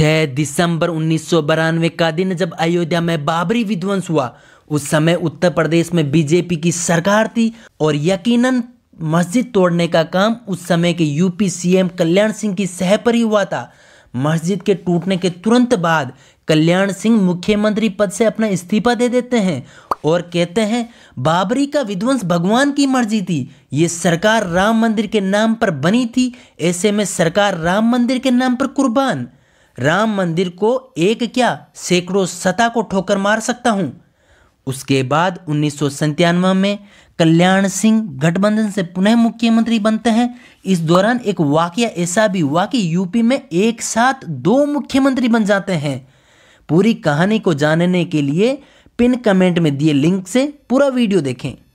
6 दिसंबर उन्नीस का दिन जब अयोध्या में बाबरी विध्वंस हुआ उस समय उत्तर प्रदेश में बीजेपी की सरकार थी और यकीनन मस्जिद तोड़ने का काम उस समय के यूपी सीएम कल्याण सिंह की सह पर ही हुआ था मस्जिद के टूटने के तुरंत बाद कल्याण सिंह मुख्यमंत्री पद से अपना इस्तीफा दे देते हैं और कहते हैं बाबरी का विध्वंस भगवान की मर्जी थी ये सरकार राम मंदिर के नाम पर बनी थी ऐसे में सरकार राम मंदिर के नाम पर कुर्बान राम मंदिर को एक क्या सैकड़ों सता को ठोकर मार सकता हूं उसके बाद उन्नीस में कल्याण सिंह गठबंधन से पुनः मुख्यमंत्री बनते हैं इस दौरान एक वाक्य ऐसा भी हुआ कि यूपी में एक साथ दो मुख्यमंत्री बन जाते हैं पूरी कहानी को जानने के लिए पिन कमेंट में दिए लिंक से पूरा वीडियो देखें